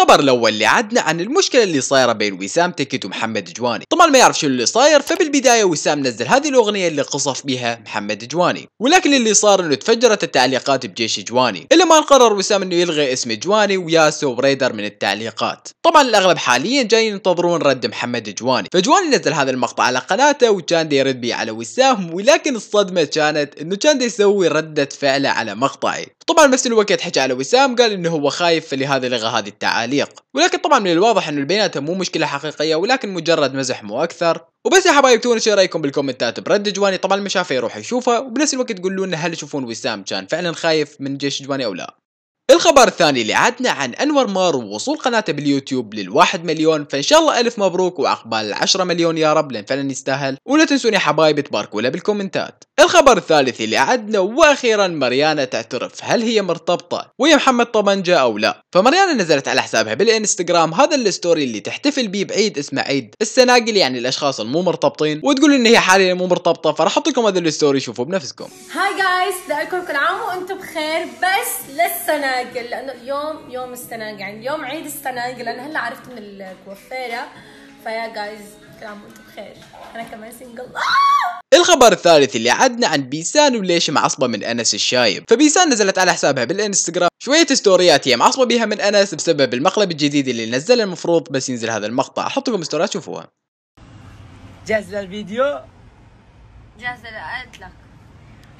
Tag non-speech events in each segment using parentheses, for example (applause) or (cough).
الخبر الاول اللي عدنا عن المشكله اللي صايره بين وسام تكت ومحمد جواني طبعا ما يعرف شنو اللي صاير فبالبدايه وسام نزل هذه الاغنيه اللي قصف بها محمد جواني ولكن اللي صار انه تفجرت التعليقات بجيش جواني الا ما قرر وسام انه يلغي اسم جواني وياسو وريدر من التعليقات طبعا الاغلب حاليا جايين ينتظرون رد محمد جواني فجواني نزل هذا المقطع على قناته وكان دي يرد بيه على وسام ولكن الصدمه كانت انه كان دي يسوي رده فعله على مقطعي طبعا بنفس الوقت حكى على وسام قال انه هو خايف فلهذا لغى هذه التعاليق ولكن طبعا من الواضح انه البيانات مو مشكله حقيقيه ولكن مجرد مزح مو اكثر وبس يا حبايب تونا شو رايكم بالكومنتات برد جواني طبعا اللي ما يروح يشوفها وبنفس الوقت تقولوا لنا هل تشوفون وسام كان فعلا خايف من جيش جواني او لا الخبر الثاني اللي عدنا عن انور مار ووصول قناته باليوتيوب للواحد مليون فان شاء الله الف مبروك واقبال العشرة مليون يا رب لان فعلا يستاهل ولا تنسوني حبايبي تباركوا له بالكومنتات الخبر الثالث اللي عدنا واخيرا مريانا تعترف هل هي مرتبطه ويا محمد طبنجه او لا فمريانا نزلت على حسابها بالانستغرام هذا الستوري اللي تحتفل بيه بعيد اسمه عيد السناقل يعني الاشخاص المو مرتبطين وتقول ان هي حاليا مو مرتبطه فراح احط لكم هذا الستوري شوفوا بنفسكم هاي جايز خير بس للسناقل لانه اليوم يوم السناقل يعني اليوم عيد السناقل انا هلا عرفت من الكوفيره فيا جايز كل عام وانتم بخير انا كمان سنجل آه! الخبر الثالث اللي عدنا عن بيسان وليش معصبه من انس الشايب فبيسان نزلت على حسابها بالانستغرام شويه ستوريات هي معصبه بيها من انس بسبب المقلب الجديد اللي نزله المفروض بس ينزل هذا المقطع احط لكم ستوريات شوفوها جاهز للفيديو جاهزه قلت لك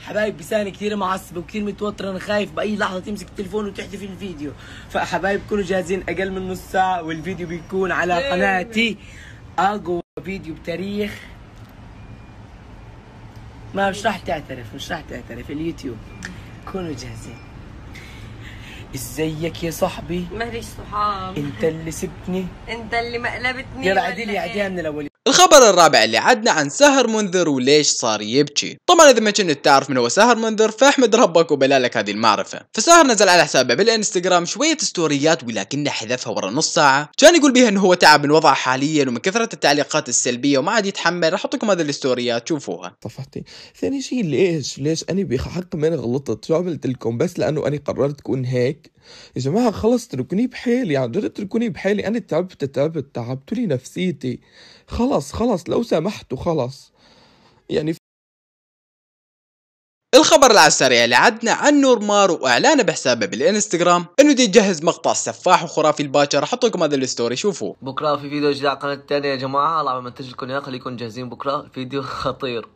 حبايب بساني كثير معصب وكثير متوتر انا خايف باي لحظه تمسك التليفون وتحذف الفيديو فحبايب كونوا جاهزين اقل من نص ساعه والفيديو بيكون على إيه. قناتي اقوى فيديو بتاريخ ما مش راح تعترف مش راح تعترف اليوتيوب كونوا جاهزين ازيك يا صاحبي ماليش صحاب انت اللي سبتني انت اللي مقلبتني يلا عديلي عديها من الاول الخبر الرابع اللي عدنا عن سهر منذر وليش صار يبكي طبعا اذا ما كنت تعرف من هو سهر منذر فاحمد ربك وبلالك هذه المعرفه فسهر نزل على حسابه بالانستغرام شويه ستوريات ولكنه حذفها ورا نص ساعه كان يقول بيها انه هو تعب من وضعه حاليا ومن كثره التعليقات السلبيه وما عاد يتحمل راح احطكم هذه الستوريات شوفوها صفحتي ثاني شيء ليش ليش انا بحق ما غلطت شو عملت لكم بس لانه انا قررت اكون هيك يا جماعه خلص تركوني بحيلي يعني جد اتركوني بحيلي انا تعبت تعبت تعبت لي نفسيتي خلص خلص خلص لو سمحتوا خلص يعني الخبر على السريع اللي عدنا عن نورمار واعلانه بحسابه بالانستغرام انه دي يجهز مقطع سفاح وخرافي راح احط لكم هذا الستوري شوفوه بكره في فيديو جديد على القناه الثانيه يا جماعه الله منتج لكم اياه خليكم جاهزين بكره فيديو خطير (laughs)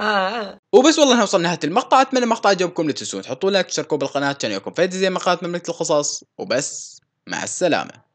آه. وبس والله احنا وصلنا نهايه المقطع اتمنى المقطع عجبكم لا تنسون تحطوا لايك تشتركوا بالقناه عشان يكون فيديو زي مقالات مملكه القصص وبس مع السلامه